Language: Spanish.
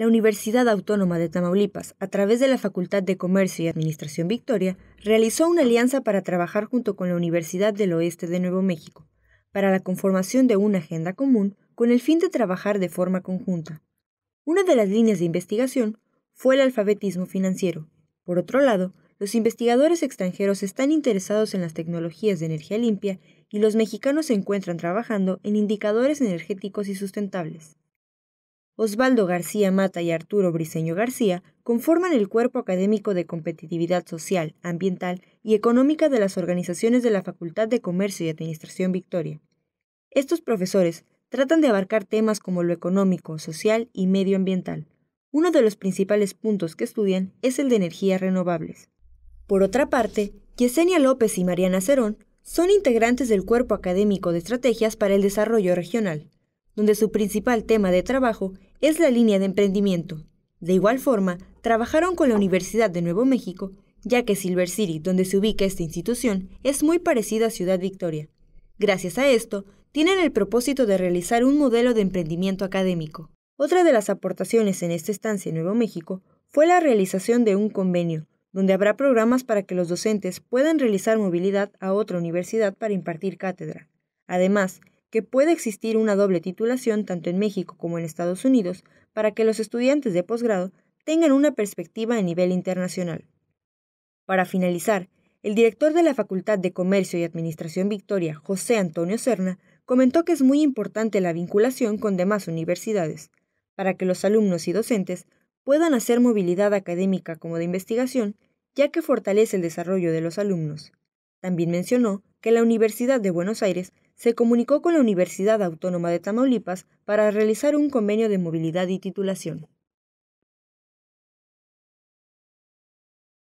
La Universidad Autónoma de Tamaulipas, a través de la Facultad de Comercio y Administración Victoria, realizó una alianza para trabajar junto con la Universidad del Oeste de Nuevo México, para la conformación de una agenda común con el fin de trabajar de forma conjunta. Una de las líneas de investigación fue el alfabetismo financiero. Por otro lado, los investigadores extranjeros están interesados en las tecnologías de energía limpia y los mexicanos se encuentran trabajando en indicadores energéticos y sustentables. Osvaldo García Mata y Arturo Briseño García conforman el cuerpo académico de competitividad social, ambiental y económica de las organizaciones de la Facultad de Comercio y Administración Victoria. Estos profesores tratan de abarcar temas como lo económico, social y medioambiental. Uno de los principales puntos que estudian es el de energías renovables. Por otra parte, Yesenia López y Mariana Cerón son integrantes del Cuerpo Académico de Estrategias para el Desarrollo Regional donde su principal tema de trabajo es la línea de emprendimiento. De igual forma, trabajaron con la Universidad de Nuevo México, ya que Silver City, donde se ubica esta institución, es muy parecida a Ciudad Victoria. Gracias a esto, tienen el propósito de realizar un modelo de emprendimiento académico. Otra de las aportaciones en esta estancia en Nuevo México fue la realización de un convenio, donde habrá programas para que los docentes puedan realizar movilidad a otra universidad para impartir cátedra. Además, que puede existir una doble titulación tanto en México como en Estados Unidos para que los estudiantes de posgrado tengan una perspectiva a nivel internacional. Para finalizar, el director de la Facultad de Comercio y Administración Victoria, José Antonio Serna, comentó que es muy importante la vinculación con demás universidades, para que los alumnos y docentes puedan hacer movilidad académica como de investigación, ya que fortalece el desarrollo de los alumnos. También mencionó que la Universidad de Buenos Aires se comunicó con la Universidad Autónoma de Tamaulipas para realizar un convenio de movilidad y titulación.